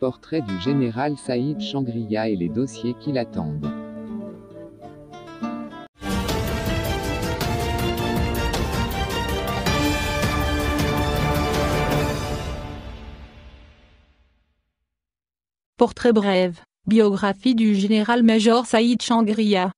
Portrait du général Saïd Changria et les dossiers qui l'attendent. Portrait brève, biographie du général-major Saïd Changria.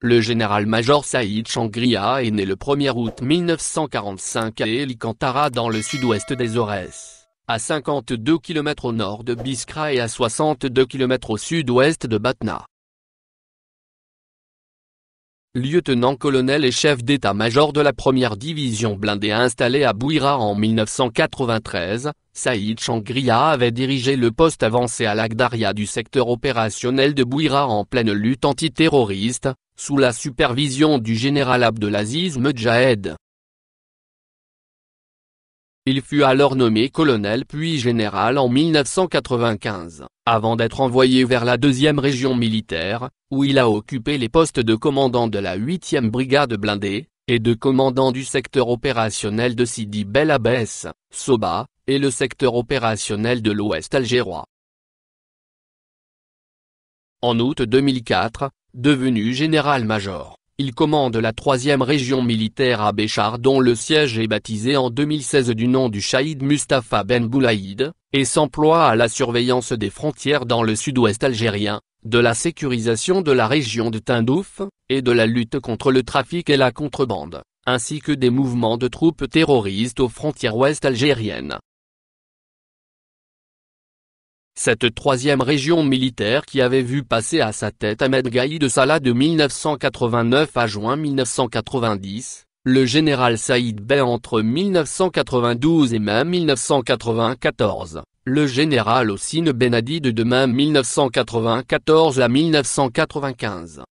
Le général-major Saïd Changria est né le 1er août 1945 à Elikantara dans le sud-ouest des Aurès à 52 km au nord de Biskra et à 62 km au sud-ouest de Batna. Lieutenant-colonel et chef d'état-major de la première division blindée installée à Bouira en 1993, Saïd Changria avait dirigé le poste avancé à l'Agdaria du secteur opérationnel de Bouira en pleine lutte antiterroriste, sous la supervision du général Abdelaziz Mejahed. Il fut alors nommé colonel puis général en 1995, avant d'être envoyé vers la deuxième région militaire, où il a occupé les postes de commandant de la 8e brigade blindée, et de commandant du secteur opérationnel de Sidi Bel Abbès, Soba, et le secteur opérationnel de l'Ouest algérois. En août 2004, devenu général-major, il commande la troisième région militaire à Béchar dont le siège est baptisé en 2016 du nom du Chaïd Mustafa Ben Boulaïd, et s'emploie à la surveillance des frontières dans le sud-ouest algérien, de la sécurisation de la région de Tindouf, et de la lutte contre le trafic et la contrebande, ainsi que des mouvements de troupes terroristes aux frontières ouest algériennes. Cette troisième région militaire qui avait vu passer à sa tête Ahmed Gaïd Salah de 1989 à juin 1990, le général Saïd Bey entre 1992 et même 1994, le général Hossine Benadi de même 1994 à 1995.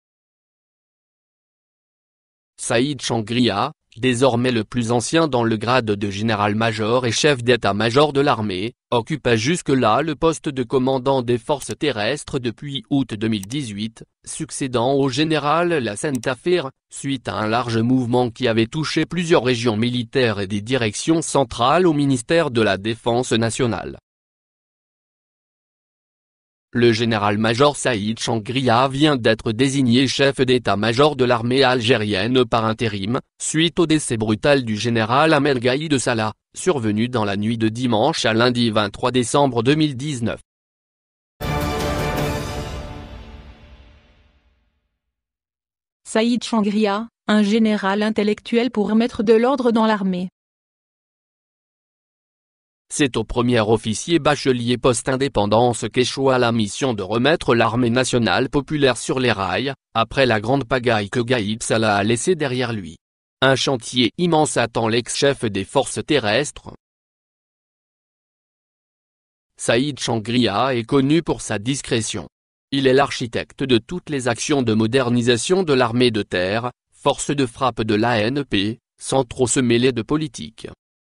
Saïd Changria, désormais le plus ancien dans le grade de général-major et chef d'état-major de l'armée, occupa jusque-là le poste de commandant des forces terrestres depuis août 2018, succédant au général sainte Tafir, suite à un large mouvement qui avait touché plusieurs régions militaires et des directions centrales au ministère de la Défense nationale. Le général-major Saïd Changria vient d'être désigné chef d'état-major de l'armée algérienne par intérim, suite au décès brutal du général Ahmed de Salah, survenu dans la nuit de dimanche à lundi 23 décembre 2019. Saïd Changria, un général intellectuel pour mettre de l'ordre dans l'armée, c'est au premier officier bachelier post-indépendance qu'échoua la mission de remettre l'armée nationale populaire sur les rails, après la grande pagaille que Gaïb Salah a laissée derrière lui. Un chantier immense attend l'ex-chef des forces terrestres. Saïd Changria est connu pour sa discrétion. Il est l'architecte de toutes les actions de modernisation de l'armée de terre, force de frappe de l'ANP, sans trop se mêler de politique.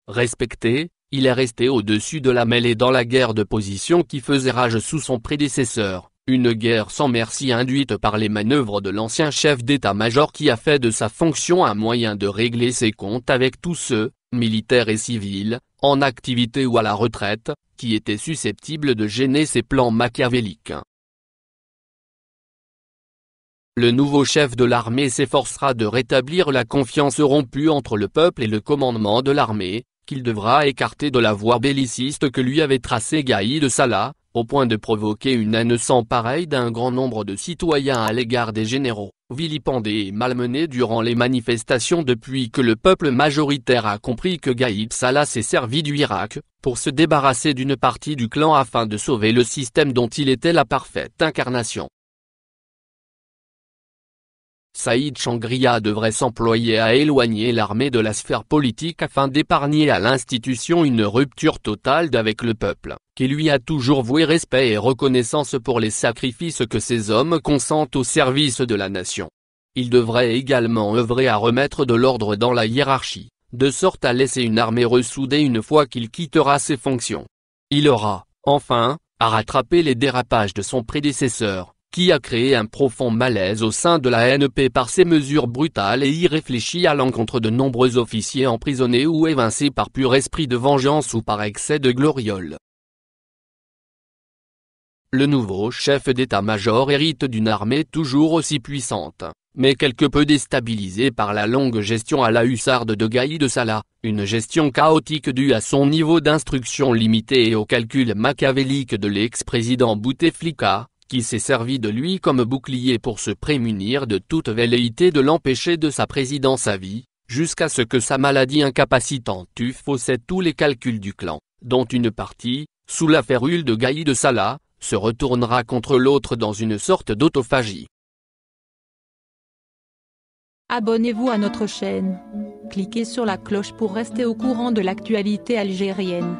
Respecté, il est resté au-dessus de la mêlée dans la guerre de position qui faisait rage sous son prédécesseur, une guerre sans merci induite par les manœuvres de l'ancien chef d'état-major qui a fait de sa fonction un moyen de régler ses comptes avec tous ceux, militaires et civils, en activité ou à la retraite, qui étaient susceptibles de gêner ses plans machiavéliques. Le nouveau chef de l'armée s'efforcera de rétablir la confiance rompue entre le peuple et le commandement de l'armée, qu'il devra écarter de la voie belliciste que lui avait tracée Gaïd Salah, au point de provoquer une haine sans pareille d'un grand nombre de citoyens à l'égard des généraux, vilipendés et malmenés durant les manifestations depuis que le peuple majoritaire a compris que Gaïd Salah s'est servi du Irak, pour se débarrasser d'une partie du clan afin de sauver le système dont il était la parfaite incarnation. Saïd Changria devrait s'employer à éloigner l'armée de la sphère politique afin d'épargner à l'institution une rupture totale d'avec le peuple, qui lui a toujours voué respect et reconnaissance pour les sacrifices que ces hommes consentent au service de la nation. Il devrait également œuvrer à remettre de l'ordre dans la hiérarchie, de sorte à laisser une armée ressoudée une fois qu'il quittera ses fonctions. Il aura, enfin, à rattraper les dérapages de son prédécesseur, qui a créé un profond malaise au sein de la NP par ses mesures brutales et irréfléchies à l'encontre de nombreux officiers emprisonnés ou évincés par pur esprit de vengeance ou par excès de gloriole. Le nouveau chef d'état-major hérite d'une armée toujours aussi puissante, mais quelque peu déstabilisée par la longue gestion à la hussarde de Gaï de Salah, une gestion chaotique due à son niveau d'instruction limité et au calcul machiavélique de l'ex-président Bouteflika, qui s'est servi de lui comme bouclier pour se prémunir de toute velléité de l'empêcher de sa présidence à vie, jusqu'à ce que sa maladie incapacitante faussait tous les calculs du clan, dont une partie, sous la férule de Gaï de Salah, se retournera contre l'autre dans une sorte d'autophagie. Abonnez-vous à notre chaîne. Cliquez sur la cloche pour rester au courant de l'actualité algérienne.